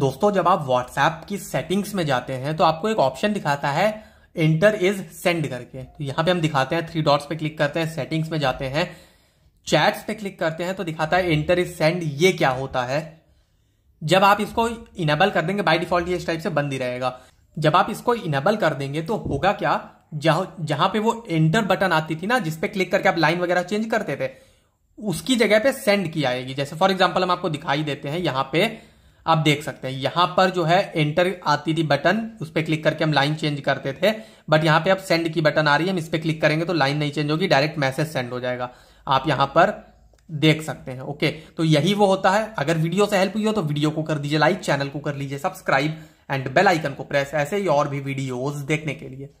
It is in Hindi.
दोस्तों जब आप व्हाट्सएप की सेटिंग्स में जाते हैं तो आपको एक ऑप्शन दिखाता है इंटर इज सेंड करके तो यहां पे हम दिखाते हैं थ्री डॉट्स पे क्लिक करते हैं सेटिंग्स में जाते हैं चैट्स पे क्लिक करते हैं तो दिखाता है इंटर इज सेंड ये क्या होता है जब आप इसको इनेबल कर देंगे बाई डिफॉल्ट ये इस टाइप से बंद ही रहेगा जब आप इसको इनेबल कर देंगे तो होगा क्या जहां जहां पे वो एंटर बटन आती थी ना जिसपे क्लिक करके आप लाइन वगैरह चेंज करते थे उसकी जगह पे सेंड की आएगी जैसे फॉर एग्जाम्पल हम आपको दिखाई देते हैं यहां पे आप देख सकते हैं यहां पर जो है एंटर आती थी बटन उस पर क्लिक करके हम लाइन चेंज करते थे बट यहां पे अब सेंड की बटन आ रही है हम इस पर क्लिक करेंगे तो लाइन नहीं चेंज होगी डायरेक्ट मैसेज सेंड हो जाएगा आप यहां पर देख सकते हैं ओके तो यही वो होता है अगर वीडियो से हेल्प हुई हो तो वीडियो को कर दीजिए लाइक चैनल को कर लीजिए सब्सक्राइब एंड बेलाइकन को प्रेस ऐसे ही और भी वीडियोज देखने के लिए